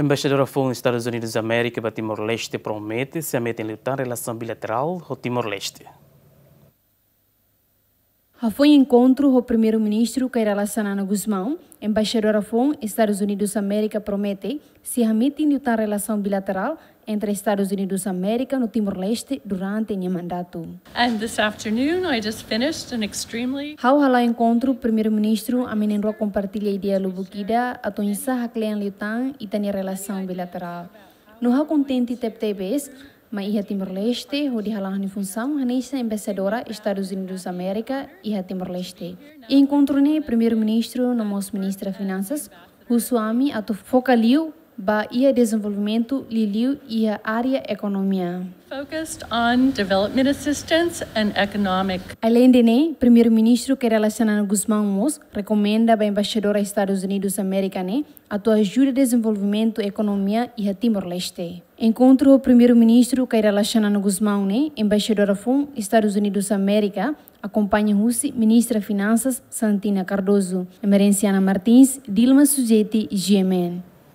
embaixadora Fon Estados Unidos da América para Timor-Leste promete se meta em lutar relação bilateral com Timor-Leste. Foi encontro o primeiro-ministro Kairala Sanana Guzmão, embaixadora Fon Estados Unidos da América promete se meta em lutar relação bilateral entre Estados Unidos e América no Timor-Leste durante meu mandato. And this afternoon I just finished an extremely Hau hala encontro primeiro-ministro Aminenro compartilha ideia lubukida a tonisa haklean litan e tani relação bilateral. No hau contente de TBS, mas ia Timor-Leste, onde ela em função, Hanessa embaixadora Estados Unidos América Ia Timor-Leste. E encontrou-ne né, primeiro-ministro, no nosso ministro das Finanças, Rusuami, ato focaliu ba ia desenvolvimento liliu ia área economia. Focused on development assistance and economic. Além de nem, primeiro-ministro que relaciona Guzmán Moz recomenda a embaixadora Estados Unidos América né, a tua ajuda desenvolvimento economia e a Timor-Leste. Encontro o primeiro-ministro que relaciona Guzmão, né, embaixadora FUN Estados Unidos América acompanha Rússia, ministra Finanças Santina Cardoso, Emerenciana Martins, Dilma Sujeti, e GMN.